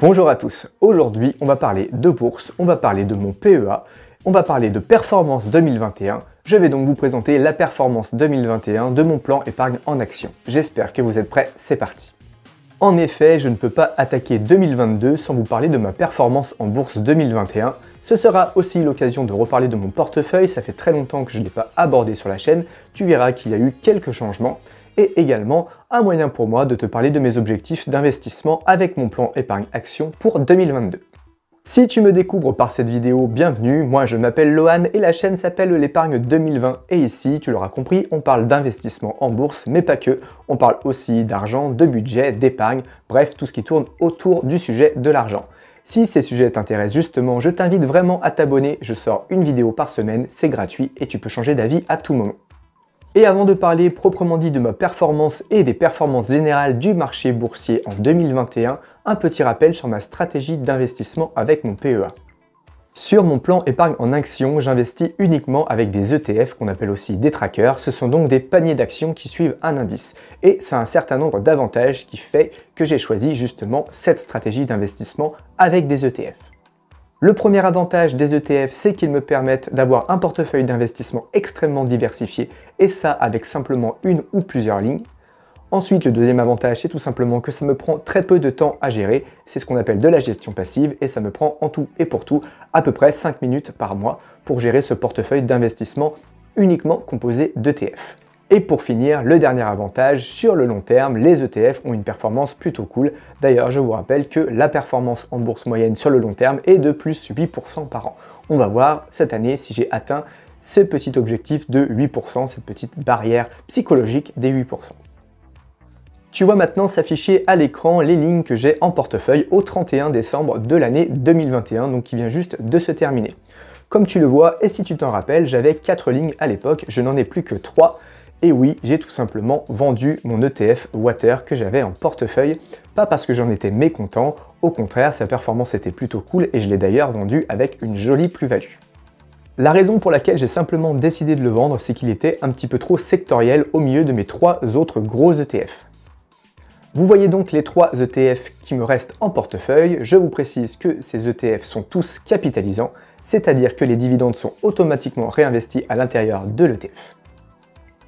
Bonjour à tous, aujourd'hui on va parler de bourse, on va parler de mon PEA, on va parler de performance 2021. Je vais donc vous présenter la performance 2021 de mon plan épargne en action. J'espère que vous êtes prêts, c'est parti. En effet, je ne peux pas attaquer 2022 sans vous parler de ma performance en bourse 2021. Ce sera aussi l'occasion de reparler de mon portefeuille, ça fait très longtemps que je ne l'ai pas abordé sur la chaîne, tu verras qu'il y a eu quelques changements et également un moyen pour moi de te parler de mes objectifs d'investissement avec mon plan épargne action pour 2022. Si tu me découvres par cette vidéo, bienvenue, moi je m'appelle Lohan et la chaîne s'appelle l'épargne 2020 et ici, tu l'auras compris, on parle d'investissement en bourse mais pas que, on parle aussi d'argent, de budget, d'épargne, bref tout ce qui tourne autour du sujet de l'argent. Si ces sujets t'intéressent justement, je t'invite vraiment à t'abonner, je sors une vidéo par semaine, c'est gratuit et tu peux changer d'avis à tout moment. Et avant de parler proprement dit de ma performance et des performances générales du marché boursier en 2021, un petit rappel sur ma stratégie d'investissement avec mon PEA. Sur mon plan épargne en actions, j'investis uniquement avec des ETF qu'on appelle aussi des trackers. Ce sont donc des paniers d'actions qui suivent un indice. Et ça a un certain nombre d'avantages qui fait que j'ai choisi justement cette stratégie d'investissement avec des ETF. Le premier avantage des ETF, c'est qu'ils me permettent d'avoir un portefeuille d'investissement extrêmement diversifié, et ça avec simplement une ou plusieurs lignes. Ensuite, le deuxième avantage, c'est tout simplement que ça me prend très peu de temps à gérer, c'est ce qu'on appelle de la gestion passive, et ça me prend en tout et pour tout à peu près 5 minutes par mois pour gérer ce portefeuille d'investissement uniquement composé d'ETF. Et pour finir, le dernier avantage, sur le long terme, les ETF ont une performance plutôt cool. D'ailleurs, je vous rappelle que la performance en bourse moyenne sur le long terme est de plus 8% par an. On va voir cette année si j'ai atteint ce petit objectif de 8%, cette petite barrière psychologique des 8%. Tu vois maintenant s'afficher à l'écran les lignes que j'ai en portefeuille au 31 décembre de l'année 2021, donc qui vient juste de se terminer. Comme tu le vois, et si tu t'en rappelles, j'avais 4 lignes à l'époque, je n'en ai plus que 3, et oui, j'ai tout simplement vendu mon ETF Water que j'avais en portefeuille, pas parce que j'en étais mécontent, au contraire, sa performance était plutôt cool et je l'ai d'ailleurs vendu avec une jolie plus-value. La raison pour laquelle j'ai simplement décidé de le vendre, c'est qu'il était un petit peu trop sectoriel au milieu de mes trois autres gros ETF. Vous voyez donc les trois ETF qui me restent en portefeuille. Je vous précise que ces ETF sont tous capitalisants, c'est-à-dire que les dividendes sont automatiquement réinvestis à l'intérieur de l'ETF.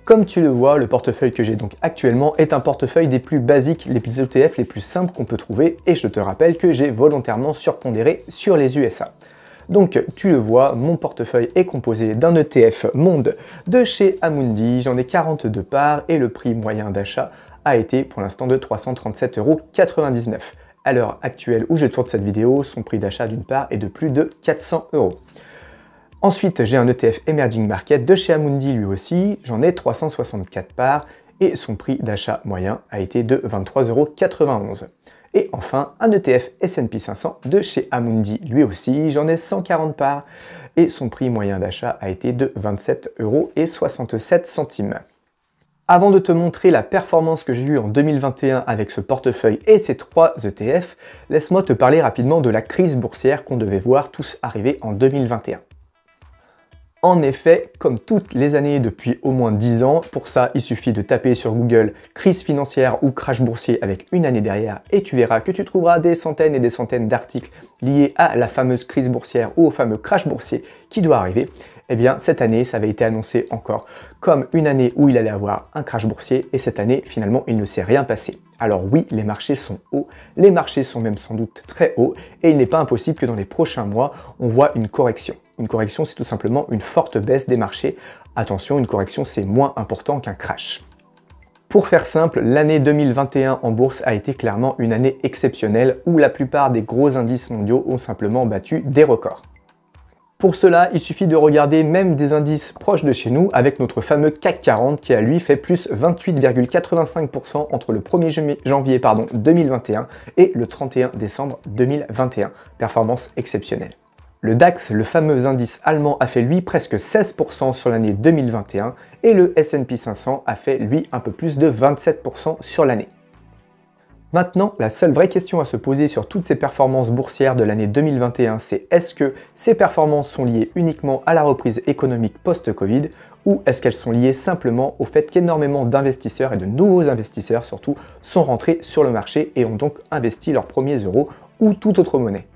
Comme tu le vois, le portefeuille que j'ai donc actuellement est un portefeuille des plus basiques, les plus ETF les plus simples qu'on peut trouver et je te rappelle que j'ai volontairement surpondéré sur les USA. Donc tu le vois, mon portefeuille est composé d'un ETF Monde de chez Amundi, j'en ai 42 parts et le prix moyen d'achat a été pour l'instant de 337,99€. À l'heure actuelle où je tourne cette vidéo, son prix d'achat d'une part est de plus de 400 euros. Ensuite, j'ai un ETF Emerging Market de chez Amundi lui aussi, j'en ai 364 parts et son prix d'achat moyen a été de 23,91€. Et enfin, un ETF S&P 500 de chez Amundi lui aussi, j'en ai 140 parts et son prix moyen d'achat a été de 27,67€. Avant de te montrer la performance que j'ai eue en 2021 avec ce portefeuille et ces trois ETF, laisse-moi te parler rapidement de la crise boursière qu'on devait voir tous arriver en 2021. En effet, comme toutes les années depuis au moins 10 ans, pour ça il suffit de taper sur Google crise financière ou crash boursier avec une année derrière et tu verras que tu trouveras des centaines et des centaines d'articles liés à la fameuse crise boursière ou au fameux crash boursier qui doit arriver. Eh bien, cette année, ça avait été annoncé encore comme une année où il allait avoir un crash boursier et cette année, finalement, il ne s'est rien passé. Alors oui, les marchés sont hauts, les marchés sont même sans doute très hauts et il n'est pas impossible que dans les prochains mois, on voit une correction. Une correction, c'est tout simplement une forte baisse des marchés. Attention, une correction, c'est moins important qu'un crash. Pour faire simple, l'année 2021 en bourse a été clairement une année exceptionnelle où la plupart des gros indices mondiaux ont simplement battu des records. Pour cela, il suffit de regarder même des indices proches de chez nous avec notre fameux CAC 40 qui a lui fait plus 28,85% entre le 1er janvier 2021 et le 31 décembre 2021. Performance exceptionnelle. Le DAX, le fameux indice allemand, a fait lui presque 16% sur l'année 2021 et le SP 500 a fait lui un peu plus de 27% sur l'année. Maintenant, la seule vraie question à se poser sur toutes ces performances boursières de l'année 2021, c'est est-ce que ces performances sont liées uniquement à la reprise économique post-Covid ou est-ce qu'elles sont liées simplement au fait qu'énormément d'investisseurs et de nouveaux investisseurs surtout sont rentrés sur le marché et ont donc investi leurs premiers euros ou toute autre monnaie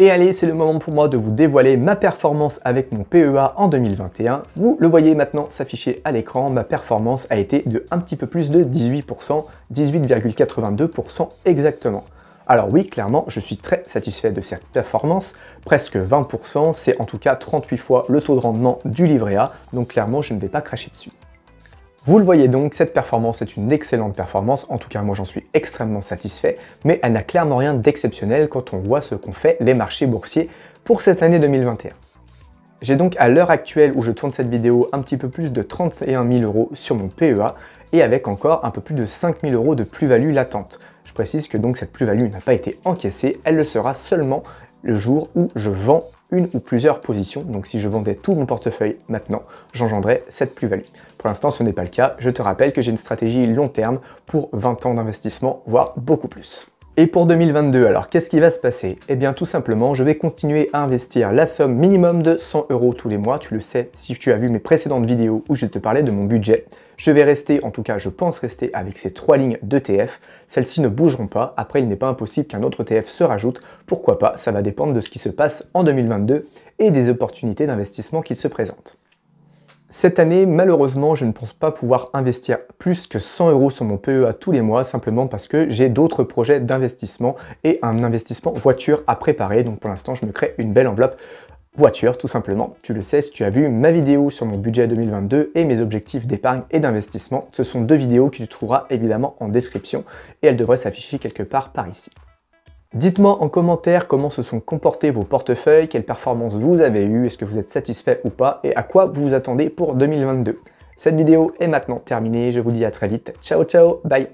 et allez, c'est le moment pour moi de vous dévoiler ma performance avec mon PEA en 2021. Vous le voyez maintenant s'afficher à l'écran, ma performance a été de un petit peu plus de 18%, 18,82% exactement. Alors oui, clairement, je suis très satisfait de cette performance, presque 20%, c'est en tout cas 38 fois le taux de rendement du livret A, donc clairement je ne vais pas cracher dessus. Vous le voyez donc, cette performance est une excellente performance, en tout cas moi j'en suis extrêmement satisfait, mais elle n'a clairement rien d'exceptionnel quand on voit ce qu'ont fait les marchés boursiers pour cette année 2021. J'ai donc à l'heure actuelle où je tourne cette vidéo un petit peu plus de 31 000 euros sur mon PEA et avec encore un peu plus de 5 000 euros de plus-value latente. Je précise que donc cette plus-value n'a pas été encaissée, elle le sera seulement le jour où je vends une ou plusieurs positions. Donc si je vendais tout mon portefeuille maintenant, j'engendrais cette plus-value. Pour l'instant, ce n'est pas le cas. Je te rappelle que j'ai une stratégie long terme pour 20 ans d'investissement, voire beaucoup plus. Et pour 2022, alors qu'est-ce qui va se passer Eh bien tout simplement, je vais continuer à investir la somme minimum de 100 euros tous les mois. Tu le sais si tu as vu mes précédentes vidéos où je te parlais de mon budget. Je vais rester, en tout cas je pense rester avec ces trois lignes d'ETF. Celles-ci ne bougeront pas. Après, il n'est pas impossible qu'un autre ETF se rajoute. Pourquoi pas Ça va dépendre de ce qui se passe en 2022 et des opportunités d'investissement qu'il se présentent. Cette année, malheureusement, je ne pense pas pouvoir investir plus que 100 euros sur mon PEA tous les mois, simplement parce que j'ai d'autres projets d'investissement et un investissement voiture à préparer. Donc pour l'instant, je me crée une belle enveloppe voiture tout simplement. Tu le sais si tu as vu ma vidéo sur mon budget 2022 et mes objectifs d'épargne et d'investissement. Ce sont deux vidéos que tu trouveras évidemment en description et elles devraient s'afficher quelque part par ici. Dites-moi en commentaire comment se sont comportés vos portefeuilles, quelles performances vous avez eues, est-ce que vous êtes satisfait ou pas et à quoi vous vous attendez pour 2022. Cette vidéo est maintenant terminée, je vous dis à très vite. Ciao ciao, bye